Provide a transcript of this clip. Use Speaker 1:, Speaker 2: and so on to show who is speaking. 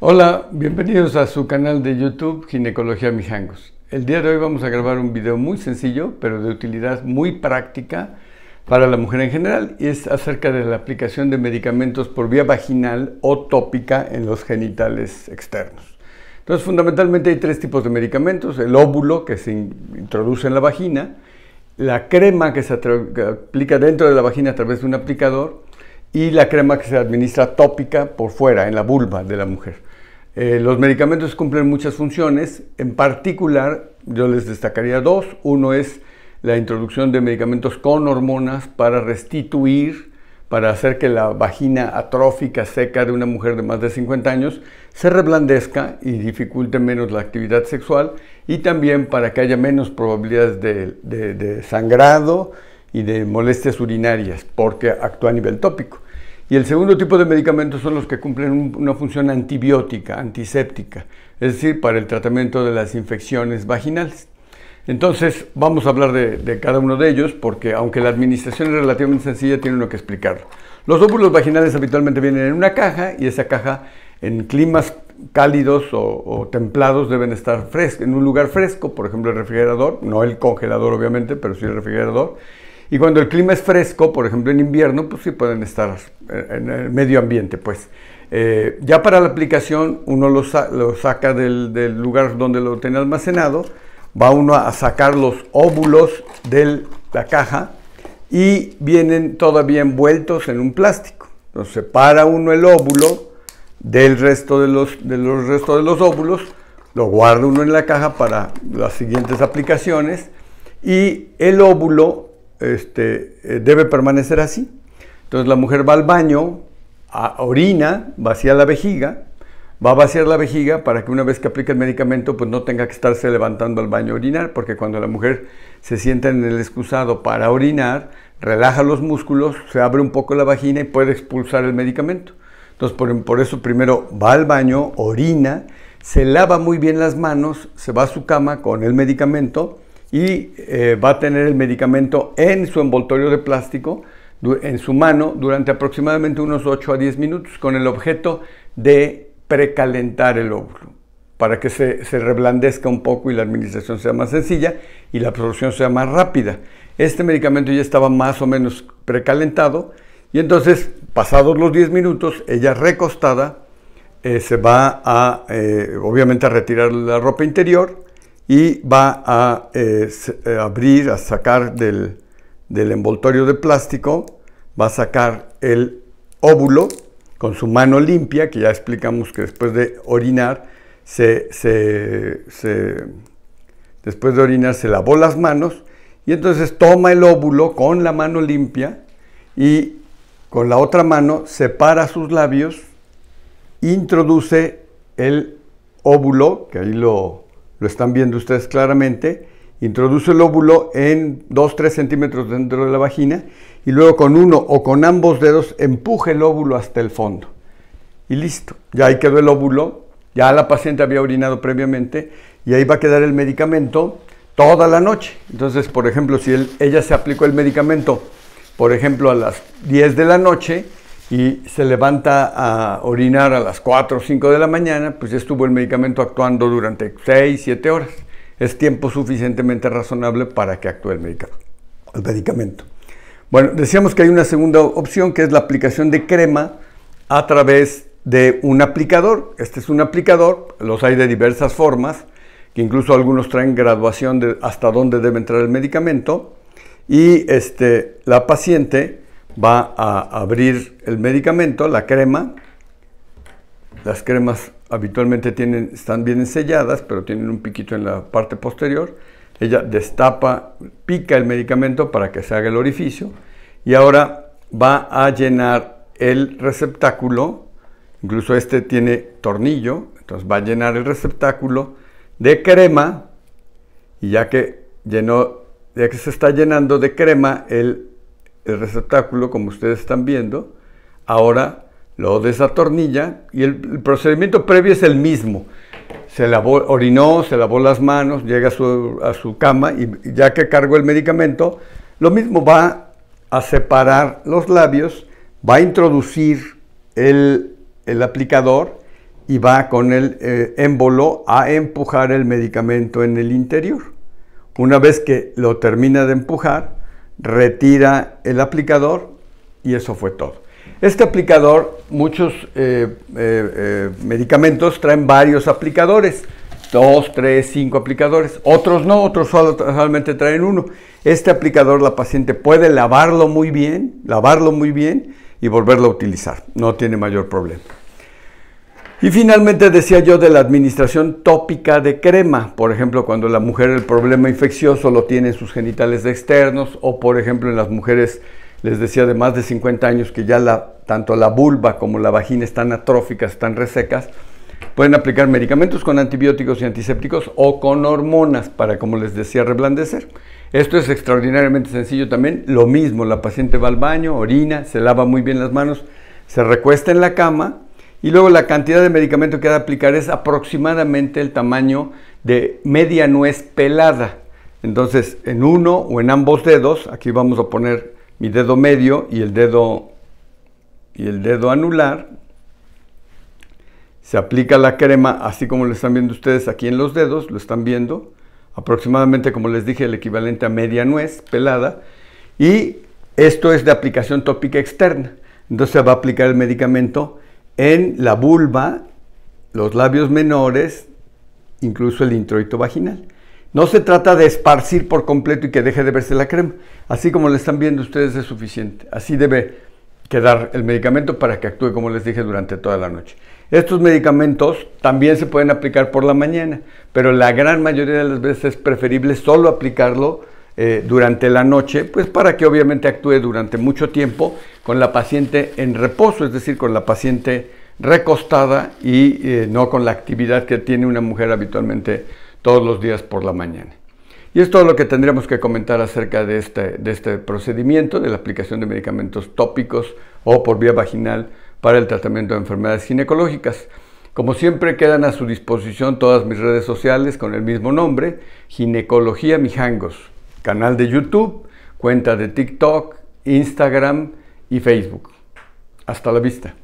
Speaker 1: Hola, bienvenidos a su canal de YouTube Ginecología Mijangos. El día de hoy vamos a grabar un video muy sencillo, pero de utilidad muy práctica para la mujer en general, y es acerca de la aplicación de medicamentos por vía vaginal o tópica en los genitales externos. Entonces, fundamentalmente hay tres tipos de medicamentos, el óvulo que se introduce en la vagina, la crema que se aplica dentro de la vagina a través de un aplicador, y la crema que se administra tópica por fuera, en la vulva de la mujer. Eh, los medicamentos cumplen muchas funciones, en particular yo les destacaría dos. Uno es la introducción de medicamentos con hormonas para restituir, para hacer que la vagina atrófica seca de una mujer de más de 50 años se reblandezca y dificulte menos la actividad sexual y también para que haya menos probabilidades de, de sangrado y de molestias urinarias porque actúa a nivel tópico. Y el segundo tipo de medicamentos son los que cumplen una función antibiótica, antiséptica, es decir, para el tratamiento de las infecciones vaginales. Entonces, vamos a hablar de, cada uno de ellos porque aunque la administración es relativamente sencilla, tiene uno que explicarlo. Los óvulos vaginales habitualmente vienen en una caja y esa caja en climas cálidos o, templados deben estar fresco, en un lugar fresco, por ejemplo el refrigerador, no el congelador obviamente, pero sí el refrigerador y cuando el clima es fresco, por ejemplo en invierno, pues sí pueden estar eh, en el medio ambiente, pues. Eh, ya para la aplicación, uno lo, saca del, lugar donde lo tiene almacenado, va uno a sacar los óvulos de la caja y vienen todavía envueltos en un plástico. Entonces separa uno el óvulo del resto de los, de los, resto de los óvulos, lo guarda uno en la caja para las siguientes aplicaciones y el óvulo este, eh, debe permanecer así. Entonces la mujer va al baño, a, orina, vacía la vejiga, va a vaciar la vejiga para que una vez que aplique el medicamento pues no tenga que estarse levantando al baño a orinar, porque cuando la mujer se sienta en el excusado para orinar, relaja los músculos, se abre un poco la vagina y puede expulsar el medicamento. Entonces por, por eso primero va al baño, orina, se lava muy bien las manos, se va a su cama con el medicamento, y eh, va a tener el medicamento en su envoltorio de plástico, en su mano, durante aproximadamente unos 8 a 10 minutos con el objeto de precalentar el óvulo para que se, reblandezca un poco y la administración sea más sencilla y la absorción sea más rápida. Este medicamento ya estaba más o menos precalentado y entonces, pasados los 10 minutos, ella recostada eh, se va a, eh, obviamente, a retirar la ropa interior y va a eh, eh, abrir, a sacar del, envoltorio de plástico, va a sacar el óvulo con su mano limpia, que ya explicamos que después de orinar se, después de orinar se lavó las manos y entonces toma el óvulo con la mano limpia y con la otra mano separa sus labios, introduce el óvulo, que ahí lo, lo están viendo ustedes claramente, introduce el óvulo en 2-3 centímetros dentro de la vagina y luego con uno o con ambos dedos empuje el óvulo hasta el fondo. Y listo, ya ahí quedó el óvulo, ya la paciente había orinado previamente y ahí va a quedar el medicamento toda la noche. Entonces, por ejemplo, si ella se aplicó el medicamento, por ejemplo, a las 10 de la noche, y se levanta a orinar a las 4 o 5 de la mañana, pues ya estuvo el medicamento actuando durante 6, 7 horas. Es tiempo suficientemente razonable para que actúe el medicamento. El medicamento. Bueno, decíamos que hay una segunda opción que es la aplicación de crema a través de un aplicador. Este es un aplicador, los hay de diversas formas, que incluso algunos traen graduación de hasta dónde debe entrar el medicamento. Y este, la paciente va a abrir el medicamento, la crema. Las cremas habitualmente tienen, están bien selladas, pero tienen un piquito en la parte posterior. Ella destapa, pica el medicamento para que se haga el orificio y ahora va a llenar el receptáculo. Incluso este tiene tornillo, entonces va a llenar el receptáculo de crema y ya que ya que se está llenando de crema, el el receptáculo, como ustedes están viendo, ahora lo desatornilla y el, procedimiento previo es el mismo. Se lavó, orinó, se lavó las manos, llega a su, cama y, ya que cargó el medicamento, lo mismo va a separar los labios, va a introducir el, aplicador y va con el eh, émbolo a empujar el medicamento en el interior. Una vez que lo termina de empujar, retira el aplicador y eso fue todo. Este aplicador, muchos eh, eh, eh, medicamentos traen varios aplicadores, dos, tres, cinco aplicadores, otros no, otros solamente traen uno. Este aplicador la paciente puede lavarlo muy bien, lavarlo muy bien y volverlo a utilizar, no tiene mayor problema. Y finalmente decía yo de la administración tópica de crema, por ejemplo, cuando la mujer el problema infeccioso lo tiene en sus genitales externos o por ejemplo en las mujeres, les decía, de más de 50 años que ya tanto la vulva como la vagina están atróficas, están resecas, pueden aplicar medicamentos con antibióticos y antisépticos o con hormonas para, como les decía, reblandecer. Esto es extraordinariamente sencillo también, lo mismo, la paciente va al baño, orina, se lava muy bien las manos, se recuesta en la cama, y luego la cantidad de medicamento que ha de aplicar es aproximadamente el tamaño de media nuez pelada. Entonces, en uno o en ambos dedos, aquí vamos a poner mi dedo medio y el dedo y el dedo anular. Se aplica la crema así como lo están viendo ustedes aquí en los dedos, lo están viendo, aproximadamente como les dije el equivalente a media nuez pelada y esto es de aplicación tópica externa. Entonces se va a aplicar el medicamento en la vulva, los labios menores, incluso el introito vaginal. No se trata de esparcir por completo y que deje de verse la crema. Así como le están viendo ustedes es suficiente. Así debe quedar el medicamento para que actúe, como les dije, durante toda la noche. Estos medicamentos también se pueden aplicar por la mañana, pero la gran mayoría de las veces es preferible solo aplicarlo eh, durante la noche, pues para que obviamente actúe durante mucho tiempo con la paciente en reposo, es decir, con la paciente recostada y eh, no con la actividad que tiene una mujer habitualmente todos los días por la mañana. Y es todo lo que tendríamos que comentar acerca de este, de este procedimiento, de la aplicación de medicamentos tópicos o por vía vaginal para el tratamiento de enfermedades ginecológicas. Como siempre quedan a su disposición todas mis redes sociales con el mismo nombre, Ginecología Mijangos canal de YouTube, cuenta de TikTok, Instagram y Facebook. Hasta la vista.